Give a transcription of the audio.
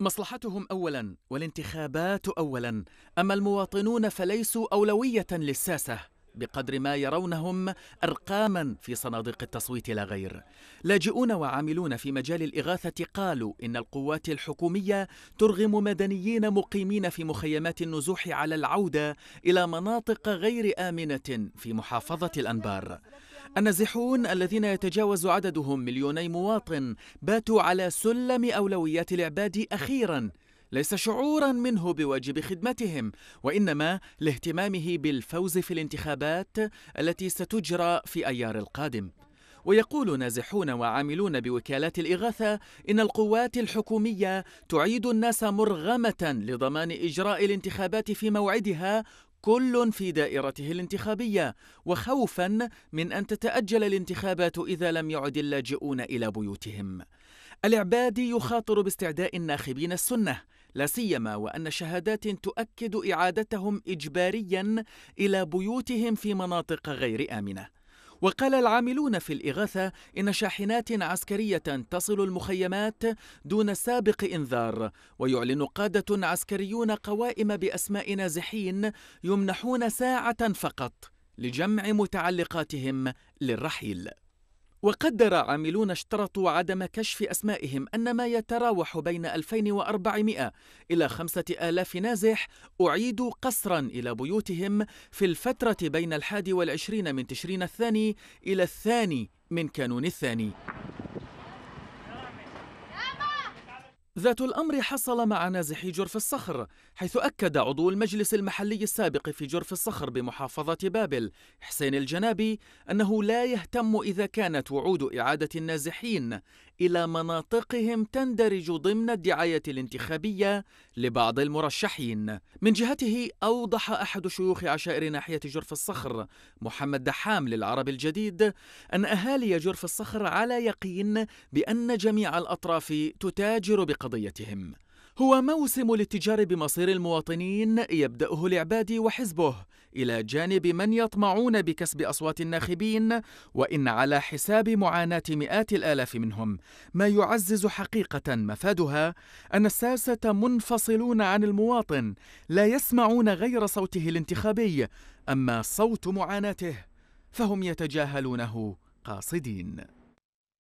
مصلحتهم اولا والانتخابات اولا اما المواطنون فليسوا اولويه للساسه بقدر ما يرونهم ارقاما في صناديق التصويت لا غير لاجئون وعاملون في مجال الاغاثه قالوا ان القوات الحكوميه ترغم مدنيين مقيمين في مخيمات النزوح على العوده الى مناطق غير امنه في محافظه الانبار النازحون الذين يتجاوز عددهم مليوني مواطن باتوا على سلم أولويات الإعباد أخيراً ليس شعورا منه بواجب خدمتهم وانما لاهتمامه بالفوز في الانتخابات التي ستجرى في ايار القادم ويقول نازحون وعاملون بوكالات الاغاثه ان القوات الحكوميه تعيد الناس مرغمه لضمان اجراء الانتخابات في موعدها كل في دائرته الانتخابيه وخوفا من ان تتاجل الانتخابات اذا لم يعد اللاجئون الى بيوتهم العبادي يخاطر باستعداء الناخبين السنة لا سيما وأن شهادات تؤكد إعادتهم إجباريا إلى بيوتهم في مناطق غير آمنة وقال العاملون في الإغاثة إن شاحنات عسكرية تصل المخيمات دون سابق إنذار ويعلن قادة عسكريون قوائم بأسماء نازحين يمنحون ساعة فقط لجمع متعلقاتهم للرحيل وقدر عاملون اشترطوا عدم كشف أسمائهم أن ما يتراوح بين 2400 إلى 5000 نازح أعيدوا قسرا إلى بيوتهم في الفترة بين الحادي والعشرين من تشرين الثاني إلى الثاني من كانون الثاني ذات الأمر حصل مع نازحي جرف الصخر حيث أكد عضو المجلس المحلي السابق في جرف الصخر بمحافظة بابل حسين الجنابي أنه لا يهتم إذا كانت وعود إعادة النازحين إلى مناطقهم تندرج ضمن الدعاية الانتخابية لبعض المرشحين من جهته أوضح أحد شيوخ عشائر ناحية جرف الصخر محمد دحام للعرب الجديد أن أهالي جرف الصخر على يقين بأن جميع الأطراف تتاجر بقضاء قضيتهم هو موسم الاتجار بمصير المواطنين يبدأه العبادي وحزبه إلى جانب من يطمعون بكسب أصوات الناخبين وإن على حساب معاناة مئات الآلاف منهم ما يعزز حقيقة مفادها أن الساسة منفصلون عن المواطن لا يسمعون غير صوته الانتخابي أما صوت معاناته فهم يتجاهلونه قاصدين